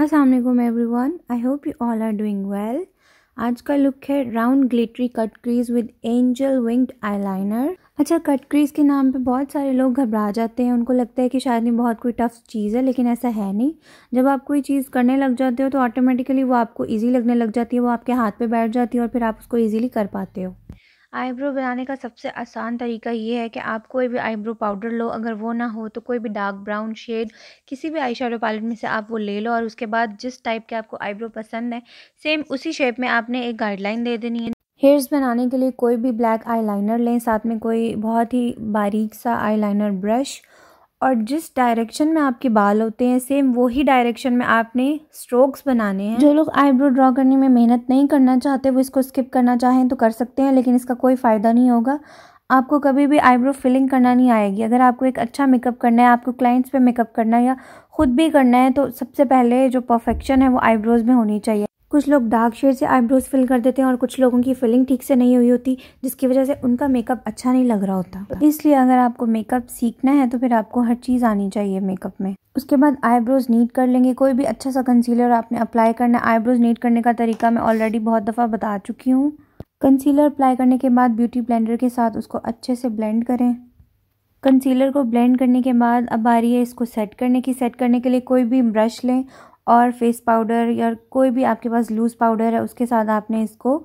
Aslam everyone I hope you all are doing well आज का look है round glittery cut crease with angel winged eyeliner अच्छा cut crease के नाम पे बहुत सारे लोग घबरा जाते हैं उनको लगता है कि शायद ये बहुत कोई टफ चीज़ है लेकिन ऐसा है नहीं जब आप कोई चीज़ करने लग जाते हो तो ऑटोमेटिकली वो आपको ईजी लगने लग जाती है वो आपके हाथ पे बैठ जाती है और फिर आप उसको ईजीली कर पाते हो आईब्रो बनाने का सबसे आसान तरीका ये है कि आप कोई भी आईब्रो पाउडर लो अगर वो ना हो तो कोई भी डार्क ब्राउन शेड किसी भी आई शेडो पैलेट में से आप वो ले लो और उसके बाद जिस टाइप के आपको आईब्रो पसंद है सेम उसी शेप में आपने एक गाइडलाइन दे देनी है हेयर्स बनाने के लिए कोई भी ब्लैक आईलाइनर लें साथ में कोई बहुत ही बारीक सा आईलाइनर ब्रश और जिस डायरेक्शन में आपके बाल होते हैं सेम वही डायरेक्शन में आपने स्ट्रोक्स बनाने हैं जो लोग आईब्रो ड्रॉ करने में मेहनत नहीं करना चाहते वो इसको स्किप करना चाहें तो कर सकते हैं लेकिन इसका कोई फ़ायदा नहीं होगा आपको कभी भी आईब्रो फिलिंग करना नहीं आएगी अगर आपको एक अच्छा मेकअप करना है आपको क्लाइंट्स पे मेकअप करना है या ख़ुद भी करना है तो सबसे पहले जो परफेक्शन है वो आईब्रोज़ में होनी चाहिए कुछ लोग डार्क शेड से आईब्रोज फिल कर देते हैं और कुछ लोगों की फिलिंग ठीक से नहीं हुई होती जिसकी वजह से उनका मेकअप अच्छा नहीं लग रहा होता हाँ। इसलिए अगर आपको मेकअप सीखना है तो फिर आपको हर चीज़ आनी चाहिए मेकअप में उसके बाद आईब्रोज नीट कर लेंगे कोई भी अच्छा सा कंसीलर आपने अप्लाई करना है आईब्रोज नीट करने का तरीका मैं ऑलरेडी बहुत दफ़ा बता चुकी हूँ कंसीलर अप्लाई करने के बाद ब्यूटी ब्लेंडर के साथ उसको अच्छे से ब्लेंड करें कंसीलर को ब्लेंड करने के बाद अब आ रही है इसको सेट करने की सेट करने के लिए कोई भी ब्रश लें और फेस पाउडर या कोई भी आपके पास लूज़ पाउडर है उसके साथ आपने इसको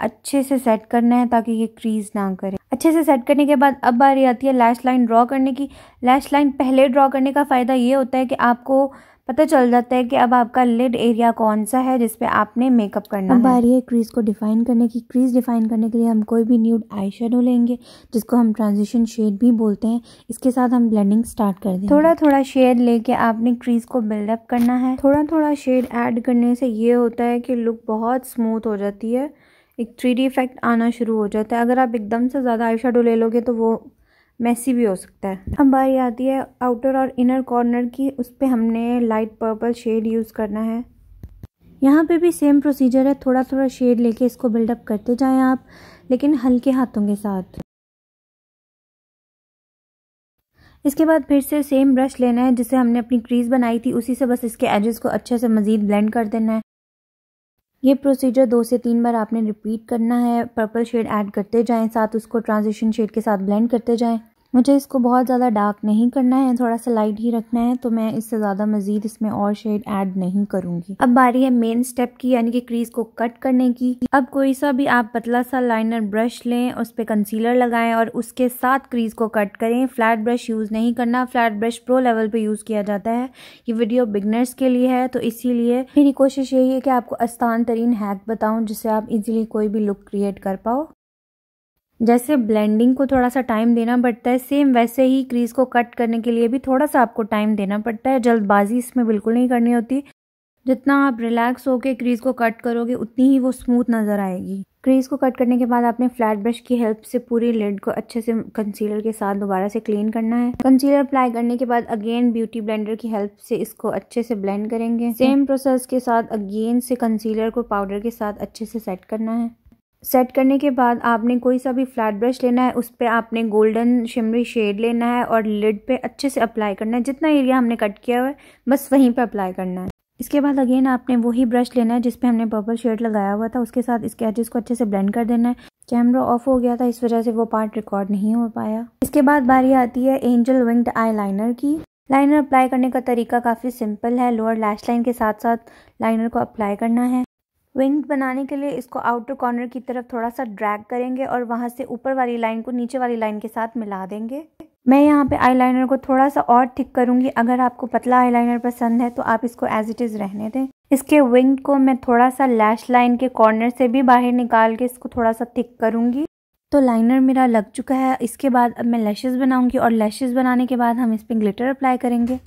अच्छे से सेट करना है ताकि ये क्रीज ना करे अच्छे से सेट करने के बाद अब बारी आती है लैश लाइन ड्रॉ करने की लैश लाइन पहले ड्रॉ करने का फ़ायदा ये होता है कि आपको पता चल जाता है कि अब आपका लिड एरिया कौन सा है जिसपे आपने मेकअप करना अब आ रही है क्रीज़ को डिफ़ाइन करने की क्रीज़ डिफ़ाइन करने के लिए हम कोई भी न्यूड आई शेडो लेंगे जिसको हम ट्रांजिशन शेड भी बोलते हैं इसके साथ हम ब्लेंडिंग स्टार्ट कर देंगे थोड़ा थोड़ा शेड लेके आपने क्रीज़ को बिल्डअप करना है थोड़ा थोड़ा शेड ऐड करने से ये होता है कि लुक बहुत स्मूथ हो जाती है एक थ्री इफ़ेक्ट आना शुरू हो जाता है अगर आप एकदम से ज़्यादा आई ले लोगे तो वो मैसी भी हो सकता है अब बारी आती है आउटर और इनर कॉर्नर की उस पर हमने लाइट पर्पल शेड यूज़ करना है यहाँ पे भी सेम प्रोसीजर है थोड़ा थोड़ा शेड लेके इसको बिल्डअप करते जाएं आप लेकिन हल्के हाथों के साथ इसके बाद फिर से सेम ब्रश लेना है जिसे हमने अपनी क्रीज बनाई थी उसी से बस इसके एजेस को अच्छे से मज़ीद ब्लेंड कर देना है ये प्रोसीजर दो से तीन बार आपने रिपीट करना है पर्पल शेड ऐड करते जाएं साथ उसको ट्रांजिशन शेड के साथ ब्लेंड करते जाएं मुझे इसको बहुत ज़्यादा डार्क नहीं करना है थोड़ा सा लाइट ही रखना है तो मैं इससे ज़्यादा मज़ीद इसमें और शेड ऐड नहीं करूँगी अब बारी है मेन स्टेप की यानी कि क्रीज को कट करने की अब कोई सा भी आप पतला सा लाइनर ब्रश लें उस पर कंसीलर लगाएं और उसके साथ क्रीज को कट करें फ्लैट ब्रश यूज़ नहीं करना फ्लैट ब्रश प्रो लेवल पर यूज़ किया जाता है ये वीडियो बिगनर्स के लिए है तो इसीलिए मेरी कोशिश यही है कि आपको आसान तरीन हैक बताऊँ जिससे आप इजिली कोई भी लुक क्रिएट कर पाओ जैसे ब्लेंडिंग को थोड़ा सा टाइम देना पड़ता है सेम वैसे ही क्रीज़ को कट करने के लिए भी थोड़ा सा आपको टाइम देना पड़ता है जल्दबाजी इसमें बिल्कुल नहीं करनी होती जितना आप रिलैक्स होकर क्रीज़ को कट करोगे उतनी ही वो स्मूथ नज़र आएगी क्रीज़ को कट करने के बाद आपने फ्लैट ब्रश की हेल्प से पूरी लेड को अच्छे से कंसीलर के साथ दोबारा से क्लीन करना है कंसीलर अप्लाई करने के बाद अगेन ब्यूटी ब्लेंडर की हेल्प से इसको अच्छे से ब्लेंड करेंगे सेम प्रोसेस के साथ अगेन से कंसीलर को पाउडर के साथ अच्छे से सेट करना है सेट करने के बाद आपने कोई सा भी फ्लैट ब्रश लेना है उस पर आपने गोल्डन शिमरी शेड लेना है और लिड पे अच्छे से अप्लाई करना है जितना एरिया हमने कट किया हुआ है बस वहीं पे अप्लाई करना है इसके बाद अगेन आपने वही ब्रश लेना है जिसपे हमने पर्पल शेड लगाया हुआ था उसके साथ इसके एजेस को अच्छे से ब्लेंड कर देना है कैमरा ऑफ हो गया था इस वजह से वो पार्ट रिकॉर्ड नहीं हो पाया इसके बाद बारी आती है एंजल विंग्ड आई की लाइनर अप्लाई करने का तरीका काफ़ी सिंपल है लोअर लैश लाइन के साथ साथ लाइनर को अप्लाई करना है विंग बनाने के लिए इसको आउटर कॉर्नर की तरफ थोड़ा सा ड्रैग करेंगे और वहाँ से ऊपर वाली लाइन को नीचे वाली लाइन के साथ मिला देंगे मैं यहाँ पे आईलाइनर को थोड़ा सा और थिक करूँगी अगर आपको पतला आईलाइनर पसंद है तो आप इसको एज इट इज़ रहने दें इसके विंग को मैं थोड़ा सा लैश लाइन के कॉर्नर से भी बाहर निकाल के इसको थोड़ा सा थिक करूँगी तो लाइनर मेरा लग चुका है इसके बाद अब मैं लैशेज़ बनाऊंगी और लैशेज़ बनाने के बाद हम इस पर ग्लिटर अप्लाई करेंगे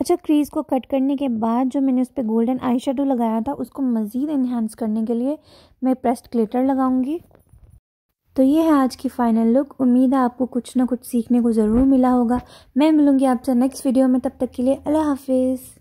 अच्छा क्रीज़ को कट करने के बाद जो मैंने उस पर गोल्डन आई लगाया था उसको मज़ीद इन्हांस करने के लिए मैं प्रेस्ड ग्लिटर लगाऊंगी तो ये है आज की फ़ाइनल लुक उम्मीद है आपको कुछ ना कुछ सीखने को ज़रूर मिला होगा मैं मिलूँगी आपसे नेक्स्ट वीडियो में तब तक के लिए अल्लाह हाफिज़